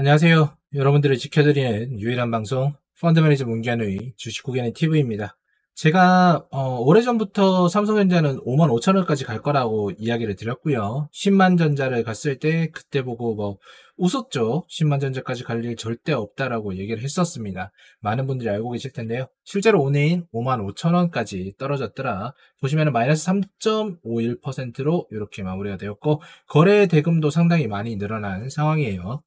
안녕하세요. 여러분들을 지켜드리는 유일한 방송 펀드매니저 문기현의 주식구경의 TV입니다. 제가 어, 오래전부터 삼성전자는 5만 5천 원까지 갈 거라고 이야기를 드렸고요. 10만 전자를 갔을 때 그때 보고 뭐 웃었죠. 10만 전자까지 갈 일 절대 없다라고 얘기를 했었습니다. 많은 분들이 알고 계실 텐데요. 실제로 오늘 5만 5천 원까지 떨어졌더라. 보시면 은 마이너스 3.51%로 이렇게 마무리가 되었고 거래 대금도 상당히 많이 늘어난 상황이에요.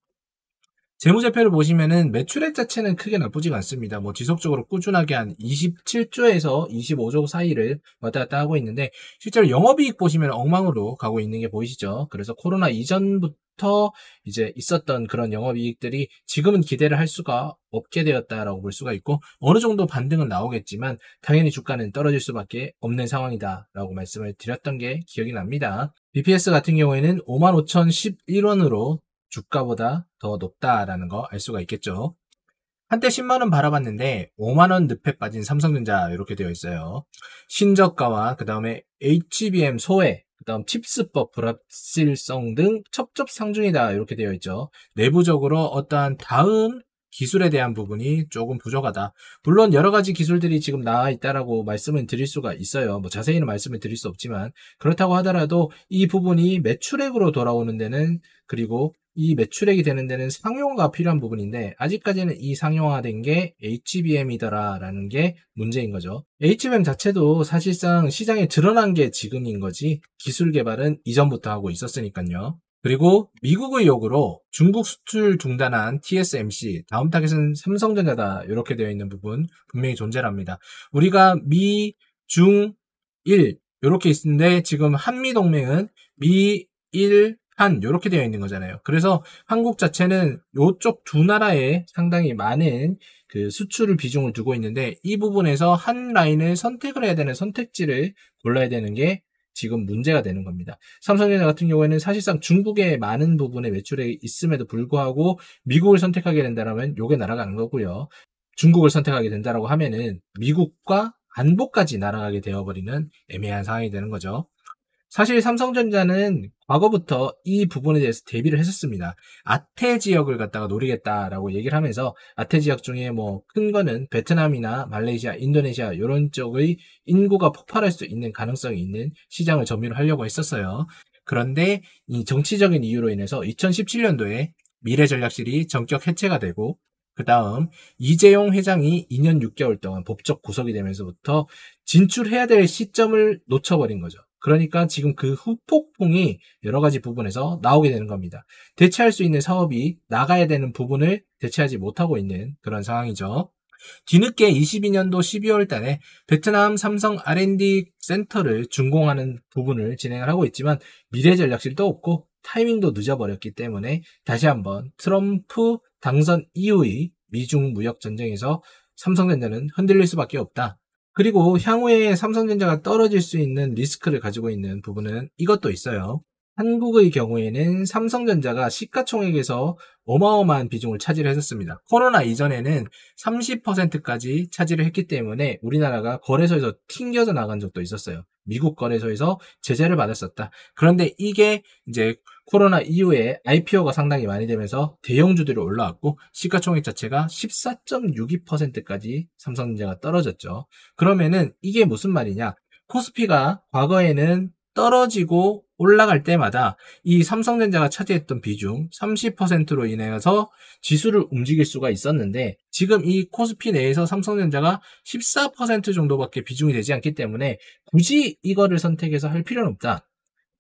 재무제표를 보시면은 매출액 자체는 크게 나쁘지가 않습니다. 뭐 지속적으로 꾸준하게 한 27조에서 25조 사이를 왔다 갔다 하고 있는데 실제로 영업이익 보시면 엉망으로 가고 있는 게 보이시죠? 그래서 코로나 이전부터 이제 있었던 그런 영업이익들이 지금은 기대를 할 수가 없게 되었다라고 볼 수가 있고 어느 정도 반등은 나오겠지만 당연히 주가는 떨어질 수밖에 없는 상황이다라고 말씀을 드렸던 게 기억이 납니다. BPS 같은 경우에는 55,011원으로 주가보다 더 높다라는 거 알 수가 있겠죠. 한때 10만원 바라봤는데 5만원 늪에 빠진 삼성전자 이렇게 되어 있어요. 신저가와 그 다음에 HBM 소외, 그 다음 칩스법 불확실성등 첩첩상중이다 이렇게 되어 있죠. 내부적으로 어떠한 다음 기술에 대한 부분이 조금 부족하다. 물론 여러 가지 기술들이 지금 나와 있다라고 말씀을 드릴 수가 있어요. 뭐 자세히는 말씀을 드릴 수 없지만 그렇다고 하더라도 이 부분이 매출액으로 돌아오는 데는 그리고 이 매출액이 되는 데는 상용화가 필요한 부분인데 아직까지는 이 상용화된 게 HBM이더라라는 게 문제인 거죠. HBM 자체도 사실상 시장에 드러난 게 지금인 거지 기술 개발은 이전부터 하고 있었으니까요. 그리고 미국의 요구로 중국 수출 중단한 TSMC, 다음 타겟은 삼성전자다 이렇게 되어 있는 부분 분명히 존재합니다. 우리가 미, 중, 일 이렇게 있는데 지금 한미 동맹은 미, 일, 한 이렇게 되어 있는 거잖아요. 그래서 한국 자체는 이쪽 두 나라에 상당히 많은 그 수출을 비중을 두고 있는데 이 부분에서 한 라인을 선택을 해야 되는 선택지를 골라야 되는 게 지금 문제가 되는 겁니다. 삼성전자 같은 경우에는 사실상 중국의 많은 부분의 매출에 있음에도 불구하고 미국을 선택하게 된다면 요게 날아가는 거고요. 중국을 선택하게 된다라고 하면은 미국과 안보까지 날아가게 되어버리는 애매한 상황이 되는 거죠. 사실 삼성전자는 과거부터 이 부분에 대해서 대비를 했었습니다. 아태 지역을 갖다가 노리겠다라고 얘기를 하면서 아태 지역 중에 뭐 큰 거는 베트남이나 말레이시아, 인도네시아 이런 쪽의 인구가 폭발할 수 있는 가능성이 있는 시장을 점유를 하려고 했었어요. 그런데 이 정치적인 이유로 인해서 2017년도에 미래전략실이 전격 해체가 되고 그 다음 이재용 회장이 2년 6개월 동안 법적 구속이 되면서부터 진출해야 될 시점을 놓쳐버린 거죠. 그러니까 지금 그 후폭풍이 여러 가지 부분에서 나오게 되는 겁니다. 대체할 수 있는 사업이 나가야 되는 부분을 대체하지 못하고 있는 그런 상황이죠. 뒤늦게 22년도 12월 달에 베트남 삼성 R&D 센터를 준공하는 부분을 진행을 하고 있지만 미래 전략실도 없고 타이밍도 늦어버렸기 때문에 다시 한번 트럼프 당선 이후의 미중 무역 전쟁에서 삼성전자는 흔들릴 수밖에 없다. 그리고 향후에 삼성전자가 떨어질 수 있는 리스크를 가지고 있는 부분은 이것도 있어요. 한국의 경우에는 삼성전자가 시가총액에서 어마어마한 비중을 차지 했었습니다. 코로나 이전에는 30%까지 차지를 했기 때문에 우리나라가 거래소에서 튕겨져 나간 적도 있었어요. 미국 거래소에서 제재를 받았었다. 그런데 이게 이제 코로나 이후에 IPO가 상당히 많이 되면서 대형주들이 올라왔고 시가총액 자체가 14.62%까지 삼성전자가 떨어졌죠. 그러면은 이게 무슨 말이냐? 코스피가 과거에는 떨어지고 올라갈 때마다 이 삼성전자가 차지했던 비중 30%로 인해서 지수를 움직일 수가 있었는데 지금 이 코스피 내에서 삼성전자가 14% 정도밖에 비중이 되지 않기 때문에 굳이 이거를 선택해서 할 필요는 없다.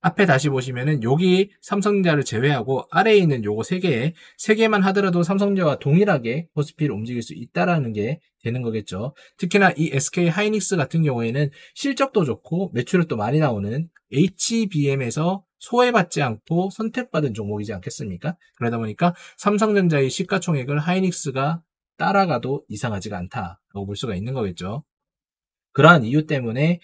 앞에 다시 보시면은 여기 삼성전자를 제외하고 아래에 있는 요거 3개에 3개만 하더라도 삼성전자와 동일하게 코스피를 움직일 수 있다라는 게 되는 거겠죠. 특히나 이 SK 하이닉스 같은 경우에는 실적도 좋고 매출을또 많이 나오는 HBM에서 소외받지 않고 선택받은 종목이지 않겠습니까? 그러다 보니까 삼성전자의 시가총액을 하이닉스가 따라가도 이상하지가 않다라고 볼 수가 있는 거겠죠. 그러한 이유 때문에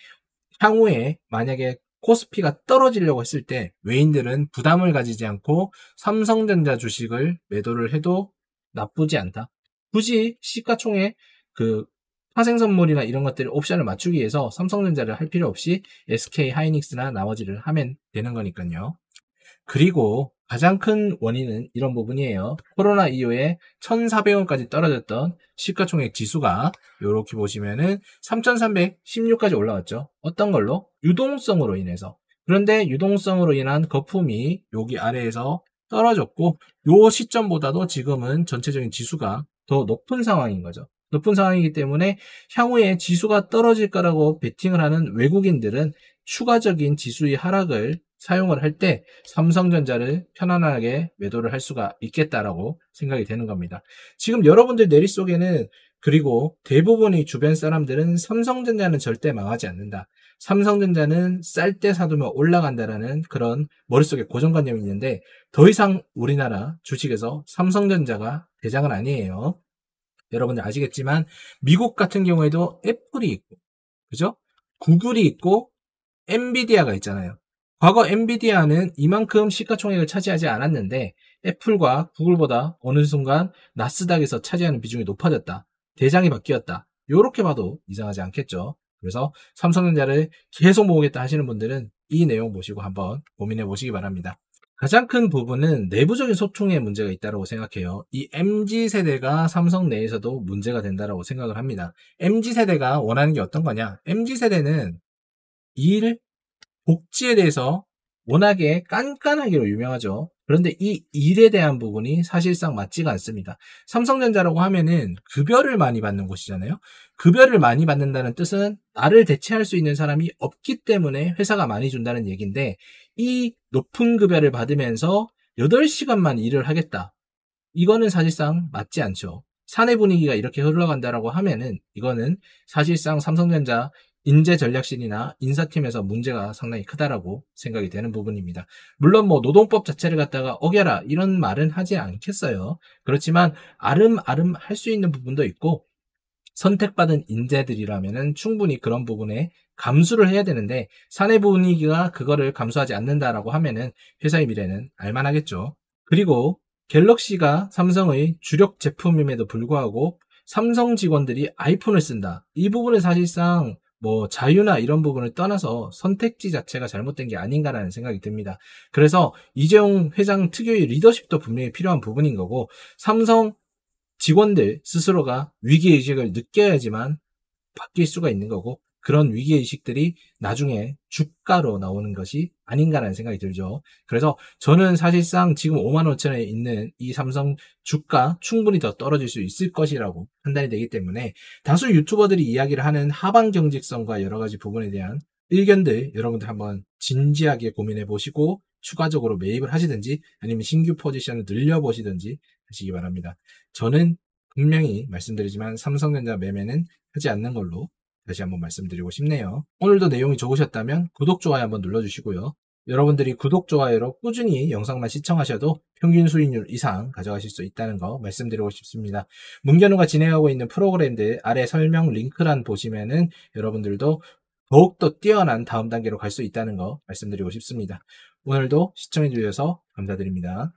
향후에 만약에 코스피가 떨어지려고 했을 때 외인들은 부담을 가지지 않고 삼성전자 주식을 매도를 해도 나쁘지 않다. 굳이 시가총액 그 파생선물이나 이런 것들을 옵션을 맞추기 위해서 삼성전자를 할 필요 없이 SK 하이닉스나 나머지를 하면 되는 거니까요. 그리고 가장 큰 원인은 이런 부분이에요. 코로나 이후에 1,400원까지 떨어졌던 시가총액 지수가 이렇게 보시면은 3,316까지 올라왔죠. 어떤 걸로? 유동성으로 인해서. 그런데 유동성으로 인한 거품이 여기 아래에서 떨어졌고 요 시점보다도 지금은 전체적인 지수가 더 높은 상황인 거죠. 높은 상황이기 때문에 향후에 지수가 떨어질 거라고 베팅을 하는 외국인들은 추가적인 지수의 하락을 사용을 할 때 삼성전자를 편안하게 매도를 할 수가 있겠다라고 생각이 되는 겁니다. 지금 여러분들 내리 속에는 그리고 대부분의 주변 사람들은 삼성전자는 절대 망하지 않는다. 삼성전자는 쌀 때 사두면 올라간다라는 그런 머릿속에 고정관념이 있는데 더 이상 우리나라 주식에서 삼성전자가 대장은 아니에요. 여러분들 아시겠지만 미국 같은 경우에도 애플이 있고 그죠? 구글이 있고 엔비디아가 있잖아요. 과거 엔비디아는 이만큼 시가총액을 차지하지 않았는데 애플과 구글보다 어느 순간 나스닥에서 차지하는 비중이 높아졌다. 대장이 바뀌었다. 이렇게 봐도 이상하지 않겠죠. 그래서 삼성전자를 계속 모으겠다 하시는 분들은 이 내용 보시고 한번 고민해 보시기 바랍니다. 가장 큰 부분은 내부적인 소통의 문제가 있다고 생각해요. 이 m g 세대가 삼성 내에서도 문제가 된다고 라 생각을 합니다. m g 세대가 원하는 게 어떤 거냐? m g 세대는 일, 복지에 대해서 워낙에 깐깐하기로 유명하죠. 그런데 이 일에 대한 부분이 사실상 맞지가 않습니다. 삼성전자라고 하면은 급여를 많이 받는 곳이잖아요. 급여를 많이 받는다는 뜻은 나를 대체할 수 있는 사람이 없기 때문에 회사가 많이 준다는 얘기인데 이 높은 급여를 받으면서 8시간만 일을 하겠다. 이거는 사실상 맞지 않죠. 사내 분위기가 이렇게 흘러간다라고 하면은 이거는 사실상 삼성전자 인재 전략실이나 인사팀에서 문제가 상당히 크다라고 생각이 되는 부분입니다. 물론 뭐 노동법 자체를 갖다가 어겨라 이런 말은 하지 않겠어요. 그렇지만 아름아름 할 수 있는 부분도 있고 선택받은 인재들이라면은 충분히 그런 부분에 감수를 해야 되는데 사내 분위기가 그거를 감수하지 않는다라고 하면은 회사의 미래는 알만하겠죠. 그리고 갤럭시가 삼성의 주력 제품임에도 불구하고 삼성 직원들이 아이폰을 쓴다. 이 부분은 사실상 뭐 자유나 이런 부분을 떠나서 선택지 자체가 잘못된 게 아닌가라는 생각이 듭니다. 그래서 이재용 회장 특유의 리더십도 분명히 필요한 부분인 거고 삼성 직원들 스스로가 위기의식을 느껴야지만 바뀔 수가 있는 거고 그런 위기의식들이 나중에 주가로 나오는 것이 아닌가라는 생각이 들죠. 그래서 저는 사실상 지금 5만원천에 있는 이 삼성 주가 충분히 더 떨어질 수 있을 것이라고 판단이 되기 때문에 다수 유튜버들이 이야기를 하는 하방 경직성과 여러 가지 부분에 대한 의견들 여러분들 한번 진지하게 고민해 보시고 추가적으로 매입을 하시든지 아니면 신규 포지션을 늘려보시든지 하시기 바랍니다. 저는 분명히 말씀드리지만 삼성전자 매매는 하지 않는 걸로 다시 한번 말씀드리고 싶네요. 오늘도 내용이 좋으셨다면 구독, 좋아요 한번 눌러주시고요. 여러분들이 구독, 좋아요로 꾸준히 영상만 시청하셔도 평균 수익률 이상 가져가실 수 있다는 거 말씀드리고 싶습니다. 문견우가 진행하고 있는 프로그램들 아래 설명 링크란 보시면은 여러분들도 더욱더 뛰어난 다음 단계로 갈 수 있다는 거 말씀드리고 싶습니다. 오늘도 시청해주셔서 감사드립니다.